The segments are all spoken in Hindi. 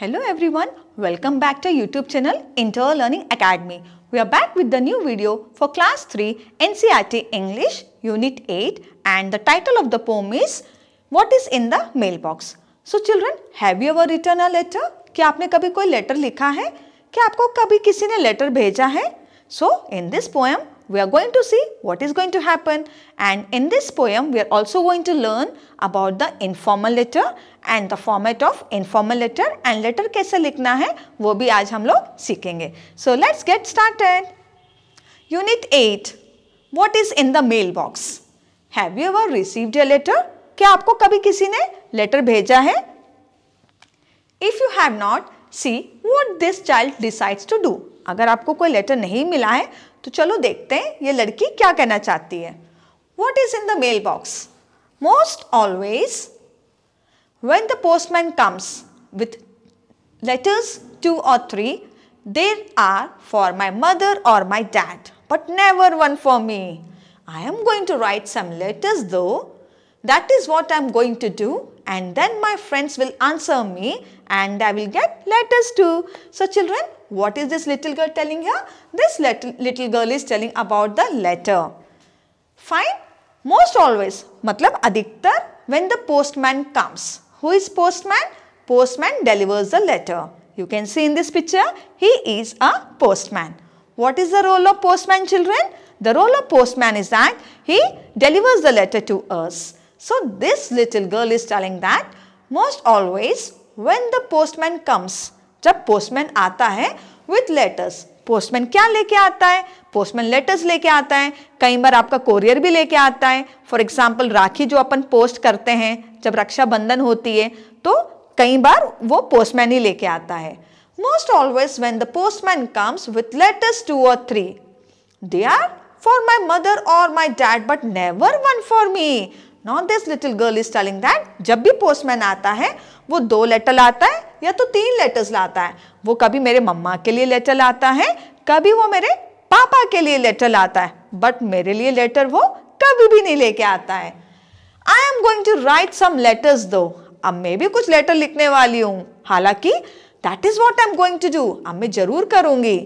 Hello everyone, welcome back to YouTube channel Inter Learning Academy. We are back with the new video for class 3 NCRT English Unit 8 and the title of the poem is What is in the mailbox? So children, have you ever written a letter? क्या आपने कभी कोई लेटर लिखा है क्या आपको कभी किसी ने लेटर भेजा है so in this poem we are going to see what is going to happen and in this poem we are also going to learn about the informal letter and the format of informal letter and letter कैसे लिखना है वो भी आज हम लोग सीखेंगे So let's get started. Unit 8. What is in the mailbox? Have you ever received a letter? क्या आपको कभी किसी ने letter भेजा है If you have not, see what this child decides to do. अगर आपको कोई letter नहीं मिला है तो चलो देखते हैं ये लड़की क्या कहना चाहती है what is in the mailbox most always when the postman comes with letters two और three there are for my mother और my dad but never one for me I am going to write some letters though that is what I am going to do and then my friends will answer me and I will get letters too. So children, what is this little girl telling here? This little, girl is telling about the letter. Fine. Most always, matlab adiktar, when the postman comes. Who is postman? Postman delivers the letter. You can see in this picture, he is a postman. What is the role of postman children? The role of postman is that he delivers the letter to us. So this little girl is telling that most always when the postman comes, जब postman आता है with letters, पोस्टमैन क्या लेके आता है पोस्टमैन लेटर्स लेके आता है कई बार आपका कोरियर भी लेके आता है फॉर एग्जाम्पल राखी जो अपन पोस्ट करते हैं जब रक्षाबंधन होती है तो कई बार वो पोस्टमैन ही लेके आता है most always when the postman comes with letters two और three they are for my mother और my dad but never one for me now this little girl is telling that जब भी पोस्टमैन आता है वो दो लेटर लाता है या तो तीन लेटर्स लाता है वो कभी मेरे मम्मा के लिए लेटर लाता है कभी वो मेरे पापा के लिए लेटर लाता है बट मेरे लिए लेटर वो कभी भी नहीं लेके आता है I am going to write some letters though अब मैं भी कुछ लेटर लिखने वाली हूँ हालांकि that is what I am going to do अब मैं जरूर करूंगी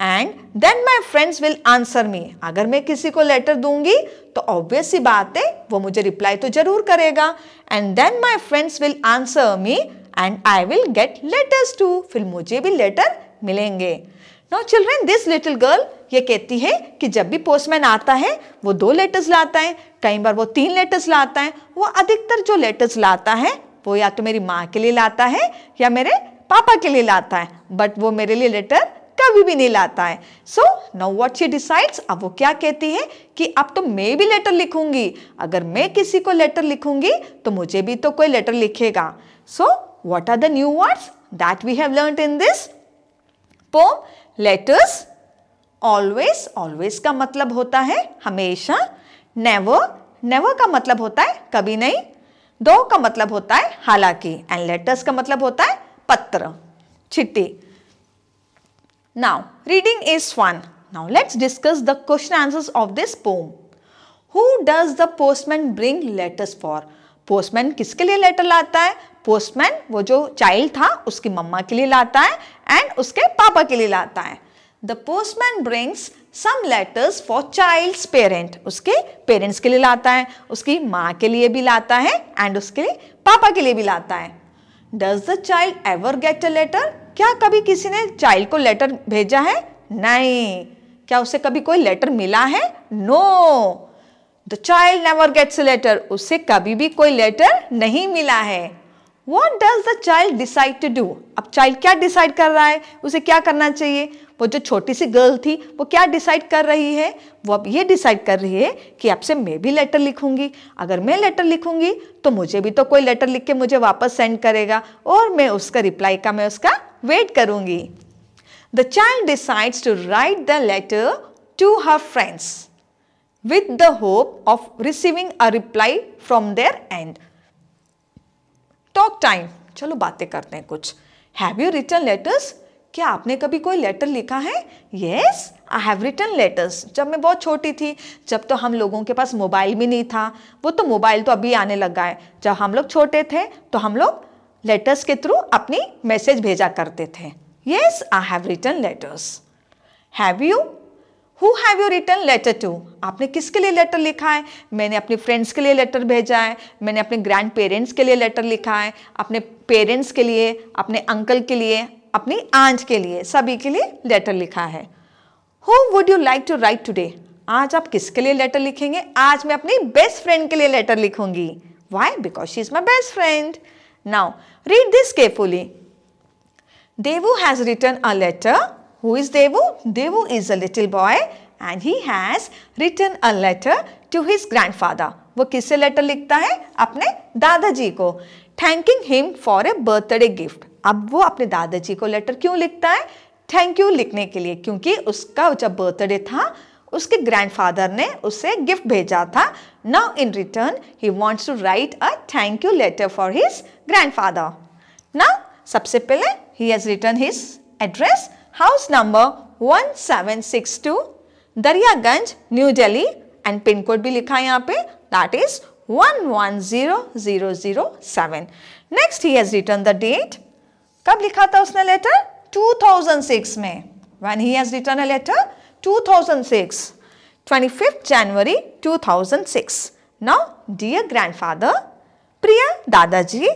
and then my friends will answer me अगर मैं किसी को लेटर दूंगी तो ऑब्वियस ही बात है वो मुझे रिप्लाई तो जरूर करेगा and then my friends will answer me and I will get letters too फिर मुझे भी लेटर मिलेंगे no children this little girl ये कहती है कि जब भी पोस्टमैन आता है वो दो लेटर्स लाता है कई बार वो तीन लेटर्स लाता है वो अधिकतर जो लेटर्स लाता है वो या तो मेरी माँ के लिए लाता है या मेरे पापा के लिए लाता है बट वो मेरे लिए लेटर कभी भी नहीं लाता है so no what she decides अब वो क्या कहती है कि अब तो मैं भी लेटर लिखूंगी अगर मैं किसी को लेटर लिखूंगी तो मुझे भी तो कोई लेटर लिखेगा so what are the new words that we have learn in this poem letters always always का मतलब होता है हमेशा never never का मतलब होता है कभी नहीं दो का मतलब होता है हालांकि एंड लेटर्स का मतलब होता है पत्र चिट्ठी Now, reading is fun. Now, let's discuss the question answers of this poem. Who does the postman bring letters for? Postman किसके लिए letter लाता है Postman वो जो child था उसकी मम्मा के लिए लाता है and उसके पापा के लिए लाता है The postman brings some letters for child's parent. उसके parents के लिए लाता है उसकी माँ के लिए भी लाता है and उसके पापा के लिए भी लाता है Does the child ever get a letter? क्या कभी किसी ने चाइल्ड को लेटर भेजा है नहीं क्या उसे कभी कोई लेटर मिला है no the child never gets letter उसे कभी भी कोई लेटर नहीं मिला है what does the child decide to do अब चाइल्ड क्या डिसाइड कर रहा है उसे क्या करना चाहिए वो जो छोटी सी गर्ल थी वो क्या डिसाइड कर रही है वो अब ये डिसाइड कर रही है कि आपसे मैं भी लेटर लिखूंगी अगर मैं लेटर लिखूंगी तो मुझे भी तो कोई लेटर लिख के मुझे वापस सेंड करेगा और मैं उसका रिप्लाई का मैं उसका वेट करूंगी the child decides to write the letter to her friends with the hope of receiving a reply from there and talk time चलो बातें करते हैं कुछ हैव यू रिटर्न लेटर्स क्या आपने कभी कोई लेटर लिखा है yes I have written letters जब मैं बहुत छोटी थी जब तो हम लोगों के पास मोबाइल भी नहीं था वो तो मोबाइल तो अभी आने लगा है जब हम लोग छोटे थे तो हम लोग लेटर्स के थ्रू अपनी मैसेज भेजा करते थे yes I have written letters have you who have you written letter to आपने किसके लिए लेटर लिखा है मैंने अपने फ्रेंड्स के लिए लेटर भेजा है मैंने अपने ग्रैंड पेरेंट्स के लिए लेटर लिखा है अपने पेरेंट्स के लिए अपने अंकल के लिए अपनी आंट के लिए सभी के लिए लेटर लिखा है who would you like to write today आज आप किसके लिए लेटर लिखेंगे आज मैं अपनी बेस्ट फ्रेंड के लिए लेटर लिखूंगी why because she is my best friend Now, read this carefully. Devu has written a letter. Who is Devu? Devu is a little boy and he has written a letter to his grandfather. वो किससे लेटर लिखता है अपने दादाजी को thanking him for a birthday gift अब वो अपने दादाजी को लेटर क्यों लिखता है थैंक यू लिखने के लिए क्योंकि उसका जब बर्थडे था उसके ग्रैंडफादर ने उसे गिफ्ट भेजा था now in return he wants to write a thank you letter for his grandfather now सबसे पहले he has written his address house number two Daryaganj New Delhi and pin code भी लिखा है यहाँ पे that is one one seven next he has written the date कब लिखा था उसने लेटर सिक्स में one he has written a letter 2006. 25th January 2006. Now, dear grandfather, Priya Dadaji,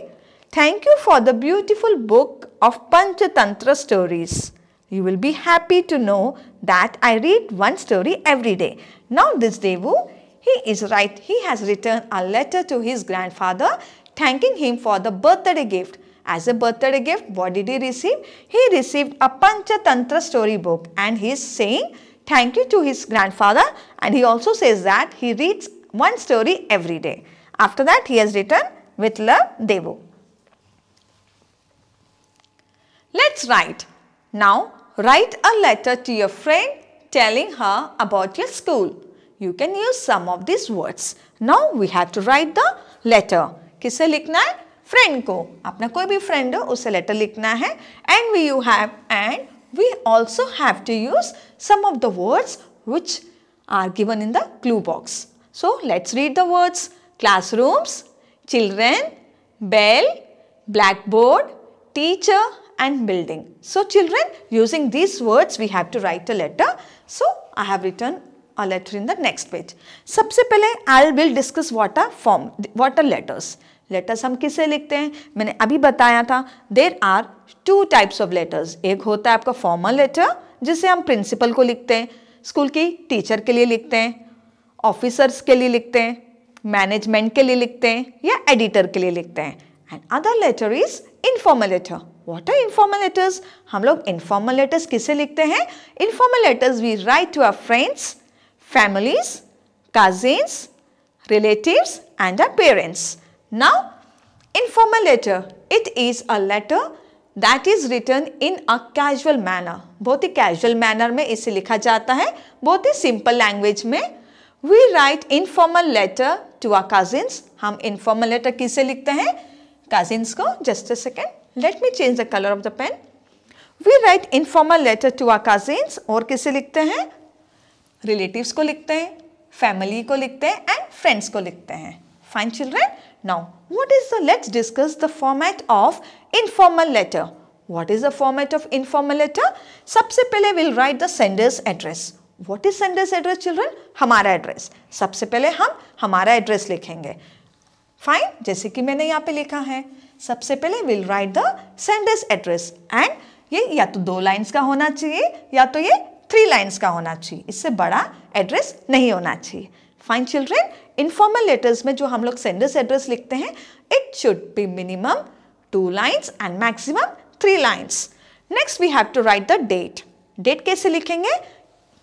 thank you for the beautiful book of Panchatantra stories. You will be happy to know that I read one story every day. Now, this Devu, he is right. He has written a letter to his grandfather thanking him for the birthday gift. As a birthday gift, what did he receive? He received a Panchatantra story book and he is saying, thank you to his grandfather and he also says that he reads one story every day. After that he has written with love Devo. Let's write. Now write a letter to your friend telling her about your school. You can use some of these words. Now we have to write the letter. किसे लिखना है Friend को अपना कोई भी friend हो उसे letter लिखना है And we you have and we also have to use some of the words which are given in the clue box. So let's read the words classrooms, children, bell, blackboard, teacher and building. So children using these words we have to write a letter. So I have written a letter in the next page. Subse I will discuss what are form, what are letters. Letters हम किससे लिखते हैं मैंने अभी बताया था there are two types of letters एक होता है आपका फॉर्मल लेटर जिसे हम प्रिंसिपल को लिखते हैं स्कूल की टीचर के लिए लिखते हैं ऑफिसर्स के लिए लिखते हैं मैनेजमेंट के लिए लिखते हैं या एडिटर के लिए लिखते हैं and other letter is informal letter what are informal letters हम लोग इनफॉर्मल लेटर्स किसे लिखते हैं informal letters we write to our friends families cousins relatives and our parents Now, informal letter. It is a letter that is written in a casual manner बहुत ही कैजुअल मैनर में इसे लिखा जाता है बहुत ही सिंपल लैंग्वेज में we write informal letter to our cousins हम इनफॉर्मल लेटर किसे लिखते हैं कजिन्स को just a second let me change the colour of the pen we write informal letter to our cousins और किसे लिखते हैं रिलेटिव्स को लिखते हैं फैमिली को लिखते हैं एंड फ्रेंड्स को लिखते हैं fine children Now, what is the, let's discuss the format of informal letter. What is the format of informal letter? sabse pehle we'll write the sender's address. What is sender's address children? hamara address. sabse pehle hum hamara address likhenge Fine, jaise ki maine yahan pe likha hai sabse pehle we'll write the sender's address and ye ya to do lines ka hona chahiye ya to ye three lines ka hona chahiye isse bada address nahi hona chahiye fine children informal letters में जो हम लोग सेंडर्स एड्रेस लिखते हैं it should be minimum two lines and maximum three lines next we have to write the date date कैसे लिखेंगे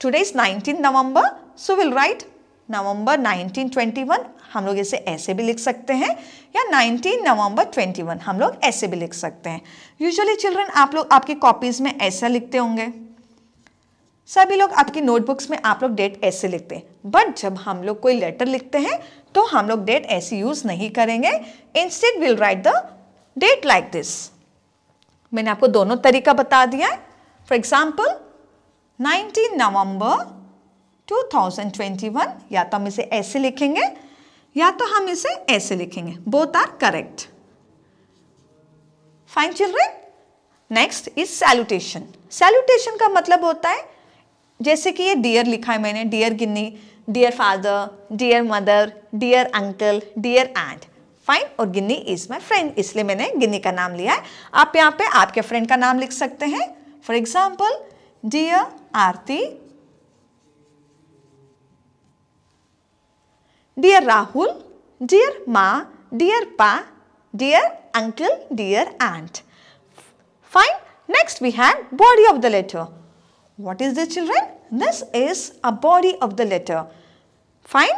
today is nineteen November so will write November 1921 हम लोग इसे ऐसे भी लिख सकते हैं या 19 नवंबर 21 हम लोग ऐसे भी लिख सकते हैं यूजुअली चिल्ड्रन आप लोग आपकी कॉपीज़ में ऐसा लिखते होंगे सभी लोग आपकी नोटबुक्स में आप लोग डेट ऐसे लिखते हैं बट जब हम लोग कोई लेटर लिखते हैं तो हम लोग डेट ऐसे यूज़ नहीं करेंगे instead will write the date like this मैंने आपको दोनों तरीका बता दिया है फॉर एग्जाम्पल 19 नवंबर 2021 या तो हम इसे ऐसे लिखेंगे या तो हम इसे ऐसे लिखेंगे both are correct fine children next is salutation salutation का मतलब होता है जैसे कि ये डियर लिखा है मैंने dear Ginni dear father dear mother dear uncle dear and fine और गिन्नी इज माई फ्रेंड इसलिए मैंने गिन्नी का नाम लिया है आप यहाँ पे आपके फ्रेंड का नाम लिख सकते हैं for example dear Aarti dear Rahul dear माँ dear pa dear uncle dear aunt fine next we have body of the letter What is this children? This is a body of the letter. Fine.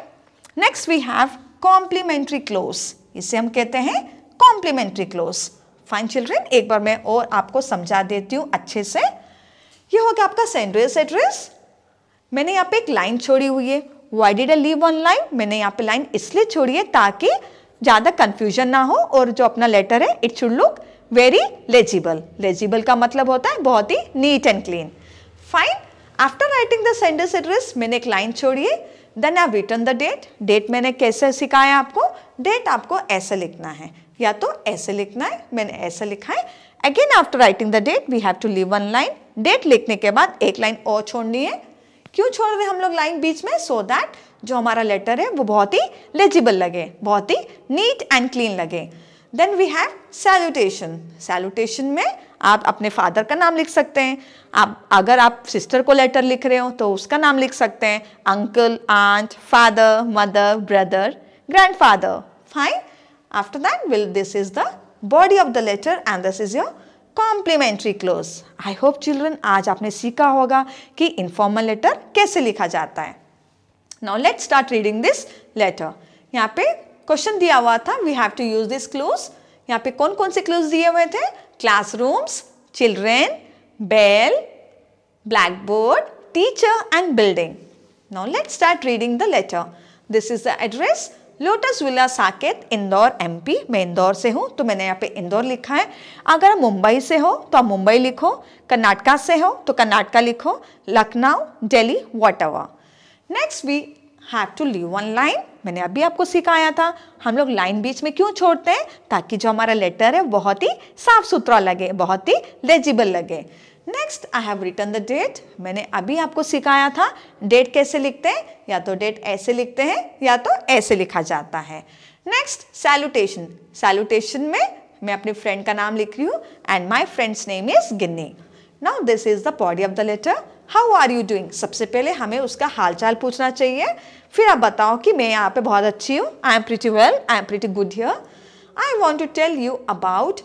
Next we have complementary clause. इसे हम कहते हैं complementary clause. फाइन चिल्ड्रेन एक बार मैं और आपको समझा देती हूँ अच्छे से ये हो गया आपका सेंड्रेस एड्रेस मैंने यहाँ पे एक लाइन छोड़ी हुई है why did I leave one line मैंने यहाँ पे लाइन इसलिए छोड़ी है ताकि ज़्यादा कन्फ्यूजन ना हो और जो अपना लेटर है it should look very legible legible का मतलब होता है बहुत ही neat and clean fine after writing the sender's address मैंने एक लाइन छोड़ी है then I written the date date मैंने कैसे सिखाया आपको डेट आपको ऐसे लिखना है या तो ऐसे लिखना है मैंने ऐसे लिखा है again after writing the date we have to leave one line date लिखने के बाद एक लाइन और छोड़नी है क्यों छोड़ रहे हम लोग लाइन बीच में सो so दैट जो हमारा लेटर है वो बहुत ही लेजिबल लगे बहुत ही नीट एंड क्लीन लगे then we have salutation salutation में आप अपने फादर का नाम लिख सकते हैं आप अगर आप सिस्टर को लेटर लिख रहे हो तो उसका नाम लिख सकते हैं uncle aunt father mother brother father fine after that will this is the body of the letter and this is your complimentary close I hope children आज आपने सीखा होगा कि इनफॉर्मल लेटर कैसे लिखा जाता है now let start reading this letter यहाँ पे क्वेश्चन दिया हुआ था we have to use this clues यहाँ पे कौन कौन से क्लूज दिए हुए थे classrooms children bell black board teacher and building now let's start reading the letter this is the address lotus villa Saket Indore MP मैं इंदौर से हूँ तो मैंने यहाँ पे इंदौर लिखा है अगर आप मुंबई से हो तो आप मुंबई लिखो कर्नाटका से हो तो कर्नाटका लिखो Lucknow Delhi what next we have to leave one line मैंने अभी आपको सिखाया था हम लोग लाइन बीच में क्यों छोड़ते हैं ताकि जो हमारा लेटर है बहुत ही साफ सुथरा लगे बहुत ही लेजिबल लगे next I have written the date मैंने अभी आपको सिखाया था डेट कैसे लिखते हैं या तो डेट ऐसे लिखते हैं या तो ऐसे लिखा जाता है नेक्स्ट सैल्यूटेशन सैल्यूटेशन में मैं अपने फ्रेंड का नाम लिख रही हूँ and my friend's name is Ginni now this is the body of the letter how are you doing सबसे पहले हमें उसका हालचाल पूछना चाहिए फिर आप बताओ कि मैं यहाँ पे बहुत अच्छी हूँ I am pretty well I am pretty good here I want to tell you about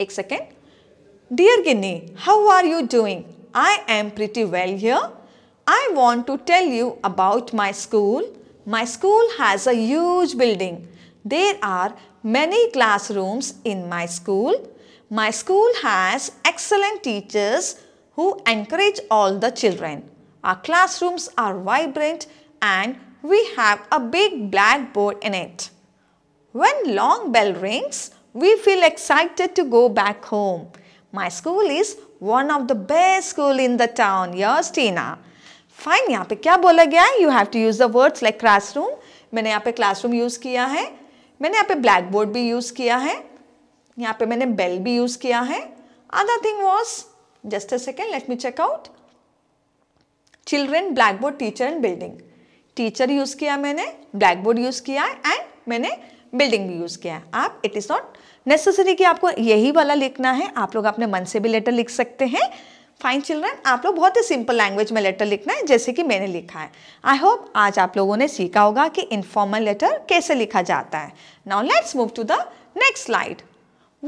एक second dear Ginni how are you doing I am pretty well here I want to tell you about my school my school has a huge building there are many many classrooms in my school. My school has excellent teachers who encourage all the children. Our classrooms are vibrant and we have a big black board in it. When long bell rings, we feel excited to go back home. My school is one of the best school in the town. Yes, Tina. Fine यहाँ पे क्या बोला गया है you have to use the words like classroom मैंने यहाँ पे क्लासरूम यूज़ किया है मैंने यहाँ पे ब्लैक बोर्ड भी यूज़ किया है यहाँ पे मैंने बेल भी यूज़ किया है other thing was just a second let me check out children black board teacher and building teacher use किया मैंने ब्लैक बोर्ड यूज़ किया है एंड मैंने बिल्डिंग भी यूज़ किया है आप इट इज़ नॉट नेसेसरी कि आपको यही वाला लिखना है आप लोग अपने मन से भी लेटर लिख सकते हैं फाइन चिल्ड्रन आप लोग बहुत ही सिंपल लैंग्वेज में लेटर लिखना है जैसे कि मैंने लिखा है आई होप आज आप लोगों ने सीखा होगा कि इनफॉर्मल लेटर कैसे लिखा जाता है now let's move to the next slide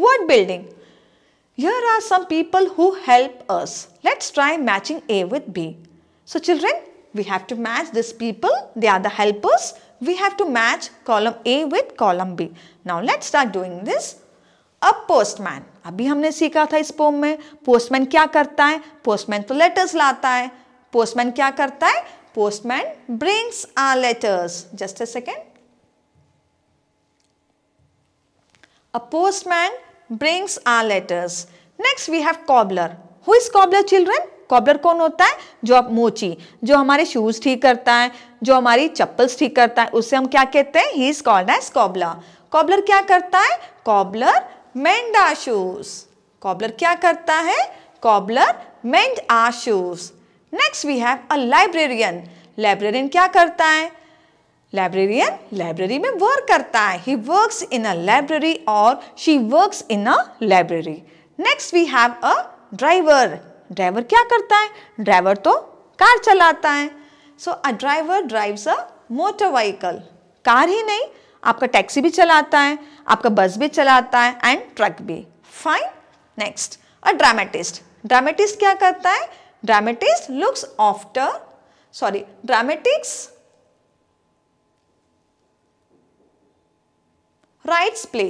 word building here are some people who help us let's try matching A with B so children We have to match these people, they are the helpers. We have to match column A with column B. Now let's start doing this. अब पोस्टमैन अभी हमने सीखा था इस पोम में पोस्टमैन क्या करता है पोस्टमैन तो लेटर्स लाता है पोस्टमैन क्या करता है postman brings our letters just a second A postman brings our letters. Next we have cobbler. Who is cobbler children? Cobbler कौन होता है जो आप मोची जो हमारे शूज ठीक करता है जो हमारी चप्पल्स ठीक करता है उससे हम क्या कहते हैं he is called as cobbler cobbler क्या करता है कॉबलर मेंड आ शूज कॉबलर क्या करता है cobbler mend a shoes next we have a librarian librarian क्या करता है लाइब्रेरियन लाइब्रेरी में वर्क करता है he works in a library और she works in a library next we have a driver driver क्या करता है ड्राइवर तो कार चलाता है so a driver drives a motor vehicle car ही नहीं आपका टैक्सी भी चलाता है आपका बस भी चलाता है एंड ट्रक भी fine next a dramatist dramatist क्या करता है dramatist looks after sorry dramatics writes play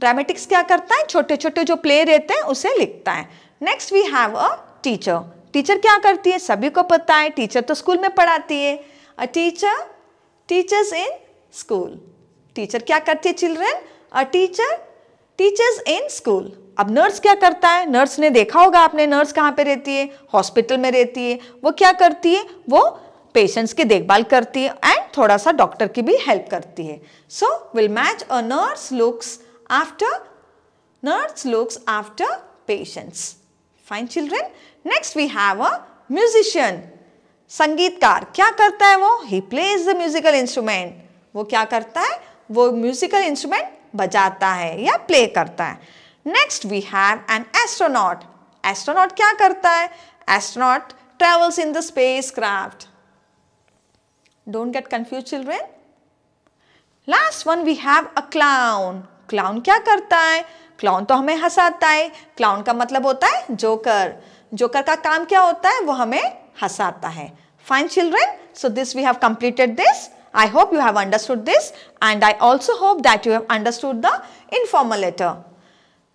dramatics क्या करता है छोटे छोटे जो प्ले रहते हैं उसे लिखता है next we have a teacher teacher क्या करती है सभी को पता है टीचर तो स्कूल में पढ़ाती है a teacher teachers in school teacher क्या करती है children a teacher teachers in school अब नर्स क्या करता है नर्स ने देखा होगा आपने नर्स कहाँ पे रहती है हॉस्पिटल में रहती है वो क्या करती है वो पेशेंट्स की देखभाल करती है एंड थोड़ा सा डॉक्टर की भी हेल्प करती है so will match a nurse looks after nurse looks after patients. Fine children. Next we have a musician. संगीतकार क्या करता है वो he plays the musical instrument वो क्या करता है वो म्यूजिकल इंस्ट्रूमेंट बजाता है या प्ले करता है next we have an astronaut astronaut क्या करता है astronaut travels in the spacecraft. Don't get confused children. Last one we have a clown. Clown क्या करता है क्लाउन तो हमें हंसाता है क्लाउन का मतलब होता है जोकर जोकर का काम क्या होता है वो हमें हंसाता है fine children so this we have completed this I hope you have understood this and I also hope that you have understood the informal letter.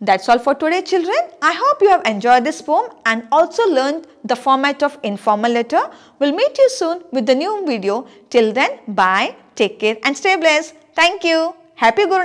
That's all for today children. I hope you have enjoyed this poem and also learned the format of informal letter. We'll meet you soon with the new video. Till then, bye, take care and stay blessed. Thank you. Happy Guru